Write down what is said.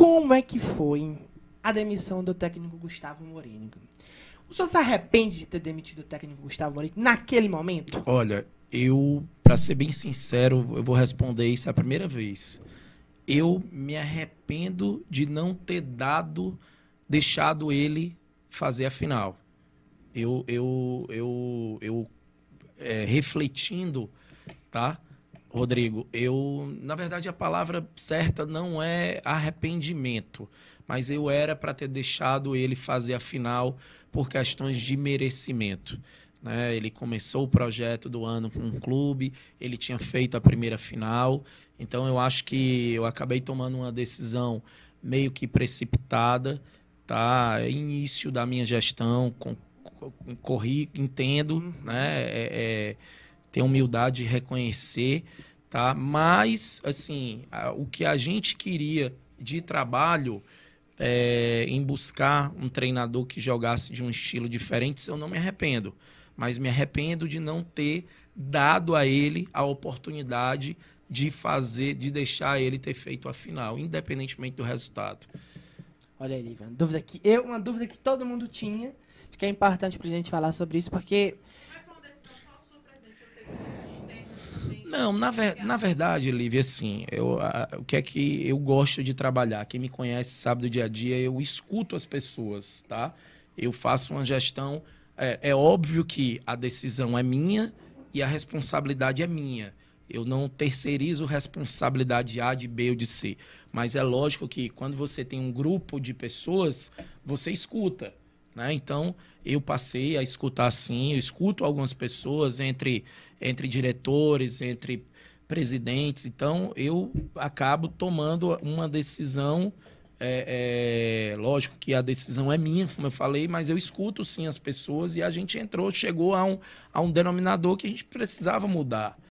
Como é que foi a demissão do técnico Gustavo Morini? O senhor se arrepende de ter demitido o técnico Gustavo Morini naquele momento? Olha, eu, para ser bem sincero, eu vou responder isso é a primeira vez. Eu me arrependo de não ter dado, deixado ele fazer a final. Eu, eu, eu, eu é, refletindo, tá? Rodrigo, eu, na verdade, a palavra certa não é arrependimento, mas eu era para ter deixado ele fazer a final por questões de merecimento. Né? Ele começou o projeto do ano com o clube, ele tinha feito a primeira final, então eu acho que eu acabei tomando uma decisão meio que precipitada, tá? Início da minha gestão, com, corri, entendo, né? É, é, ter humildade de reconhecer, tá? Mas, assim, o que a gente queria de trabalho é, em buscar um treinador que jogasse de um estilo diferente, eu não me arrependo. Mas me arrependo de não ter dado a ele a oportunidade de fazer, de deixar ele ter feito a final, independentemente do resultado. Olha aí, Ivan, dúvida que eu, uma dúvida que todo mundo tinha, acho que é importante pra gente falar sobre isso, porque Não, na, ver, na verdade, Lívia, assim, eu, a, o que é que eu gosto de trabalhar? Quem me conhece sabe do dia a dia, eu escuto as pessoas, tá? Eu faço uma gestão. É, é óbvio que a decisão é minha e a responsabilidade é minha. Eu não terceirizo responsabilidade de A, de B ou de C. Mas é lógico que quando você tem um grupo de pessoas, você escuta. Né? Então, eu passei a escutar assim, eu escuto algumas pessoas entre, entre diretores, entre presidentes, então eu acabo tomando uma decisão, é, é, lógico que a decisão é minha, como eu falei, mas eu escuto sim as pessoas e a gente entrou, chegou a um, a um denominador que a gente precisava mudar.